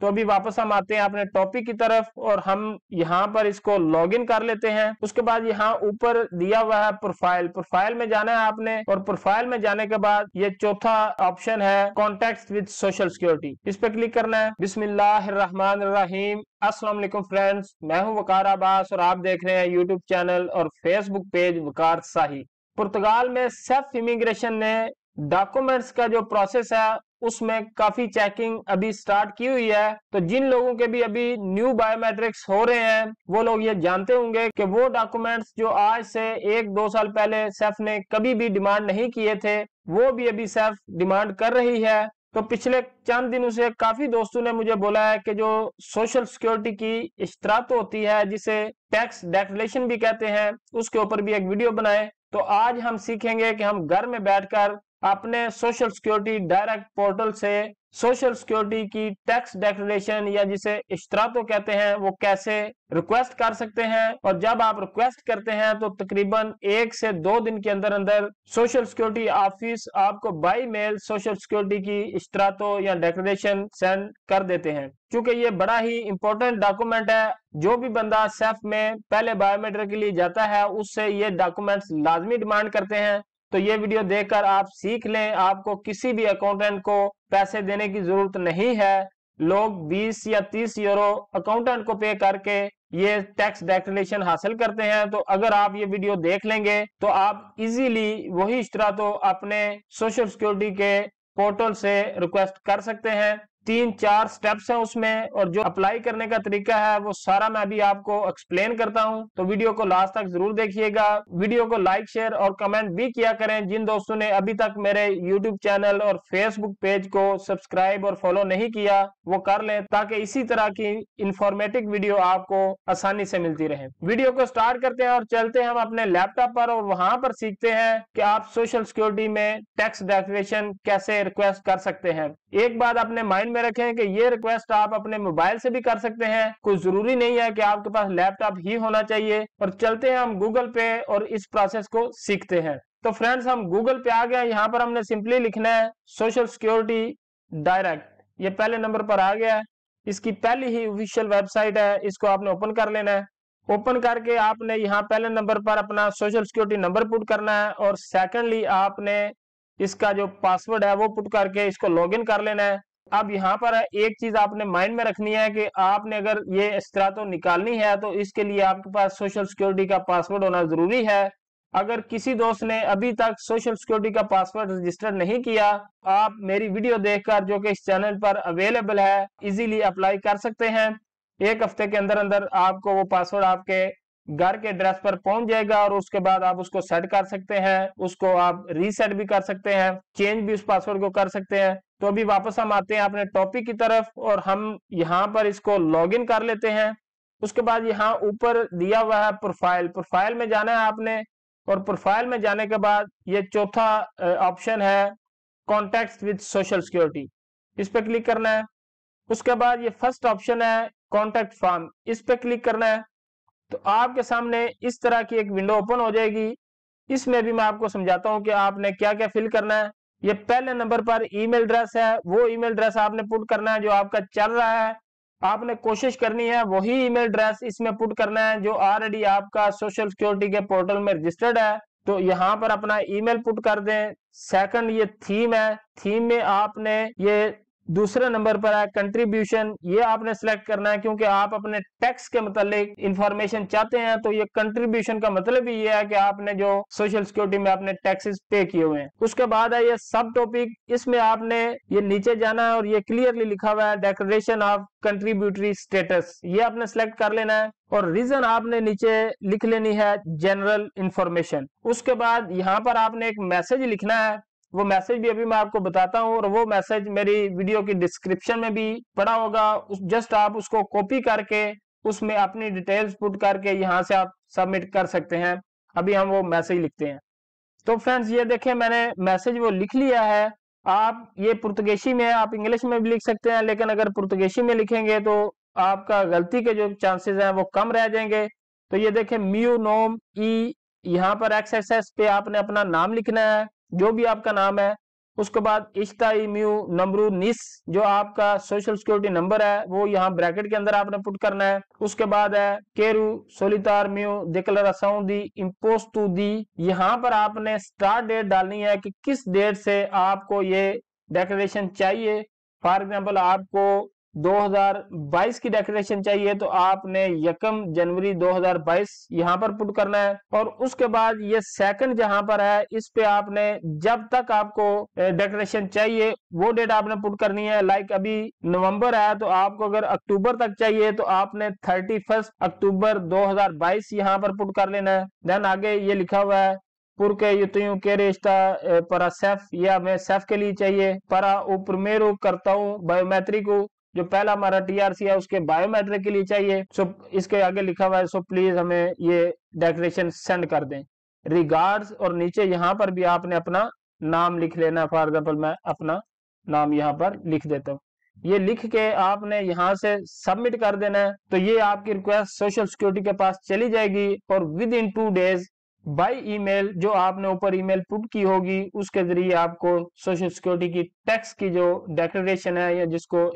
तो अभी वापस हम आते हैं अपने टॉपिक की तरफ और हम यहाँ पर इसको लॉग इन कर लेते हैं उसके बाद यहाँ ऊपर दिया हुआ है प्रोफाइल प्रोफाइल में जाना है आपने और प्रोफाइल में जाने के बाद ये चौथा ऑप्शन है कॉन्टेक्ट विद सोशल सिक्योरिटी इस पे क्लिक करना है बिस्मिल्लाम असलम फ्रेंड्स मैं हूँ वकार आबास और आप देख रहे हैं यूट्यूब चैनल और फेसबुक पेज वकार शाही पुर्तगाल में सेल्फ इमिग्रेशन ने डॉक्यूमेंट्स का जो प्रोसेस है उसमें काफी चेकिंग अभी स्टार्ट की हुई है तो जिन लोगों के भी अभी न्यू बायोमेट्रिक्स हो रहे हैं वो लोग ये जानते होंगे कि वो डॉक्यूमेंट्स जो आज से एक दो साल पहले सेफ ने कभी भी डिमांड नहीं किए थे वो भी अभी सेफ डिमांड कर रही है तो पिछले चंद दिनों से काफी दोस्तों ने मुझे बोला है कि जो सोशल सिक्योरिटी की स्त्रात होती है जिसे टैक्स डेक्लेशन भी कहते हैं उसके ऊपर भी एक वीडियो बनाए तो आज हम सीखेंगे कि हम घर में बैठकर अपने सोशल सिक्योरिटी डायरेक्ट पोर्टल से सोशल सिक्योरिटी की टैक्स डेक्लेरेशन या जिसे इश्तरातो कहते हैं वो कैसे रिक्वेस्ट कर सकते हैं और जब आप रिक्वेस्ट करते हैं तो तकरीबन एक से दो दिन के अंदर अंदर सोशल सिक्योरिटी ऑफिस आपको बाई मेल सोशल सिक्योरिटी की इश्तरातो या डेक्लेरेशन सेंड कर देते हैं क्योंकि ये बड़ा ही इंपॉर्टेंट डॉक्यूमेंट है जो भी बंदा सेफ में पहले बायोमेट्रिक के लिए जाता है उससे ये डॉक्यूमेंट्स लाजमी डिमांड करते हैं तो ये वीडियो देखकर आप सीख लें आपको किसी भी अकाउंटेंट को पैसे देने की जरूरत नहीं है लोग 20 या 30 यूरो अकाउंटेंट को पे करके ये टैक्स डेक्लेशन हासिल करते हैं तो अगर आप ये वीडियो देख लेंगे तो आप इजीली वही तरह तो अपने सोशल सिक्योरिटी के पोर्टल से रिक्वेस्ट कर सकते हैं तीन चार स्टेप्स हैं उसमें और जो अप्लाई करने का तरीका है वो सारा मैं अभी आपको एक्सप्लेन करता हूं तो वीडियो को लास्ट तक जरूर देखिएगा वीडियो को लाइक शेयर और कमेंट भी किया करें जिन दोस्तों ने अभी तक मेरे यूट्यूब चैनल और फेसबुक पेज को सब्सक्राइब और फॉलो नहीं किया वो कर लें ताकि इसी तरह की इंफॉर्मेटिव वीडियो आपको आसानी से मिलती रहे वीडियो को स्टार्ट करते हैं और चलते हैं हम अपने लैपटॉप पर और वहां पर सीखते हैं कि आप सोशल सिक्योरिटी में टैक्स डेक्लेरेशन कैसे रिक्वेस्ट कर सकते हैं एक बात अपने माइंड माइंड में रखें कि ये रिक्वेस्ट आप अपने मोबाइल से भी कर सकते हैं कोई जरूरी नहीं है कि आपके पास लैपटॉप ही होना चाहिए और चलते हैं हम गूगल पे और इस प्रोसेस को सीखते हैं तो फ्रेंड्स हम गूगल पे आ गए यहाँ पर हमने सिंपली लिखना है सोशल सिक्योरिटी डायरेक्ट ये पहले नंबर पर आ गया है इसकी पहली ही ऑफिशियल वेबसाइट है इसको आपने ओपन कर लेना है ओपन करके आपने यहाँ पहले नंबर पर अपना सोशल सिक्योरिटी नंबर पुट करना है और सेकेंडली आपने इसका जो पासवर्ड है वो पुट करके इसको लॉगिन कर लेना है अब यहाँ पर एक चीज आपने माइंड में रखनी है कि आपने अगर ये तो निकालनी है तो इसके लिए आपके पास सोशल सिक्योरिटी का पासवर्ड होना जरूरी है अगर किसी दोस्त ने अभी तक सोशल सिक्योरिटी का पासवर्ड रजिस्टर नहीं किया आप मेरी वीडियो देखकर जो कि इस चैनल पर अवेलेबल है इजीली अप्लाई कर सकते हैं एक हफ्ते के अंदर अंदर आपको वो पासवर्ड आपके घर के एड्रेस पर पहुंच जाएगा और उसके बाद आप उसको सेट कर सकते हैं उसको आप रीसेट भी कर सकते हैं चेंज भी उस पासवर्ड को कर सकते हैं तो अभी वापस हम आते हैं अपने टॉपिक की तरफ और हम यहाँ पर इसको लॉगिन कर लेते हैं उसके बाद यहाँ ऊपर दिया हुआ है प्रोफाइल प्रोफाइल में जाना है आपने और प्रोफाइल में जाने के बाद ये चौथा ऑप्शन है कॉन्टेक्ट विद सोशल सिक्योरिटी इस पर क्लिक करना है उसके बाद ये फर्स्ट ऑप्शन है कॉन्टेक्ट फॉर्म इस पर क्लिक करना है तो आपके सामने इस तरह की एक विंडो ओपन हो जाएगी इसमें भी मैं आपको समझाता हूँ कि आपने क्या क्या फिल करना है ये पहले नंबर पर ईमेल एड्रेस है वो ईमेल एड्रेस आपने पुट करना है जो आपका चल रहा है आपने कोशिश करनी है वही ईमेल एड्रेस इसमें पुट करना है जो ऑलरेडी आपका सोशल सिक्योरिटी के पोर्टल में रजिस्टर्ड है तो यहाँ पर अपना ईमेल पुट कर दें सेकंड ये थीम है थीम में आपने ये दूसरे नंबर पर है कंट्रीब्यूशन ये आपने सिलेक्ट करना है क्योंकि आप अपने टैक्स के मतलब इंफॉर्मेशन चाहते हैं तो ये कंट्रीब्यूशन का मतलब ही ये है कि आपने जो सोशल सिक्योरिटी में आपने टैक्सेस पे किए हुए हैं उसके बाद है ये सब टॉपिक इसमें आपने ये नीचे जाना है और ये क्लियरली लिखा हुआ है डेकोरेशन ऑफ कंट्रीब्यूटरी स्टेटस ये आपने सिलेक्ट कर लेना है और रीजन आपने नीचे लिख लेनी है जनरल इंफॉर्मेशन उसके बाद यहाँ पर आपने एक मैसेज लिखना है वो मैसेज भी अभी मैं आपको बताता हूँ और वो मैसेज मेरी वीडियो की डिस्क्रिप्शन में भी पड़ा होगा जस्ट आप उसको कॉपी करके उसमें अपनी डिटेल्स पुट करके यहाँ से आप सबमिट कर सकते हैं अभी हम वो मैसेज लिखते हैं तो फ्रेंड्स ये देखें मैंने मैसेज वो लिख लिया है आप ये पुर्तगेशी में आप इंग्लिश में भी लिख सकते हैं लेकिन अगर पुर्तगेशी में लिखेंगे तो आपका गलती के जो चांसेस हैं वो कम रह जाएंगे तो ये देखें म्यू नोम ई यहाँ पर एक्स एस पे आपने अपना नाम लिखना है जो भी आपका नाम है उसके बाद इश्ताई म्यू नमरू निस जो आपका सोशल सिक्योरिटी नंबर है वो यहाँ ब्रैकेट के अंदर आपने पुट करना है उसके बाद है केरू सोलितार म्यू दी इम्पोस्टू दी यहाँ पर आपने स्टार्ट डेट डालनी है कि किस डेट से आपको ये डेकोरेशन चाहिए फॉर एग्जाम्पल आपको 2022 की डेकोरेशन चाहिए तो आपने यकम जनवरी 2022 यहां पर पुट करना है और उसके बाद ये सेकंड जहां पर है इस पे आपने जब तक आपको डेकोरेशन चाहिए वो डेट आपने पुट करनी है लाइक अभी नवंबर है तो आपको अगर अक्टूबर तक चाहिए तो आपने थर्टी फर्स्ट अक्टूबर 2022 यहां पर पुट कर लेना है देन आगे ये लिखा हुआ है पुर के युतु के रिश्ता परा सेफ या मैं सेफ के लिए चाहिए परा मेरू करता हूँ बायोमेट्रिक जो पहला हमारा टीआरसी है उसके बायोमेट्रिक के लिए चाहिए सो इसके आगे लिखा हुआ है सो प्लीज हमें ये डेक्लेरेशन सेंड कर दें रिगार्ड्स और नीचे यहाँ पर भी आपने अपना नाम लिख लेना फॉर एग्जाम्पल मैं अपना नाम यहाँ पर लिख देता हूँ ये लिख के आपने यहाँ से सबमिट कर देना है तो ये आपकी रिक्वेस्ट सोशल सिक्योरिटी के पास चली जाएगी और within two days by email जो आपने ऊपर ईमेल पुट की होगी उसके जरिए आपको सोशल सिक्योरिटी की टैक्स की जो डेक्लेरेशन है या जिसको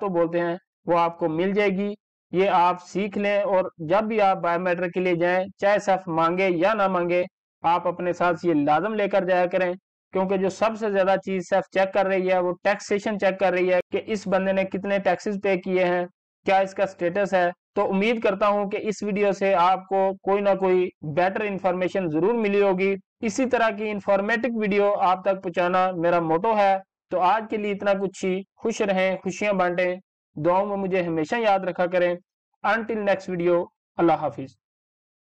तो बोलते हैं वो आपको मिल जाएगी ये आप सीख लें और जब भी आप बायोमेट्रिक के लिए जाएं चाहे सिर्फ मांगे या ना मांगे आप अपने साथ ये लाजम लेकर जाया करें क्योंकि जो सबसे ज्यादा चीज सिर्फ चेक कर रही है वो टैक्सेशन चेक कर रही है कि इस बंदे ने कितने टैक्सेस पे किए हैं क्या इसका स्टेटस है तो उम्मीद करता हूं कि इस वीडियो से आपको कोई ना कोई बेटर इंफॉर्मेशन जरूर मिली होगी इसी तरह की इंफॉर्मेटिव वीडियो आप तक पहुंचाना मेरा मोटो है तो आज के लिए इतना कुछ ही खुश रहें खुशियां बांटें दुआओं में मुझे हमेशा याद रखा करें अनटिल नेक्स्ट वीडियो अल्लाह हाफिज़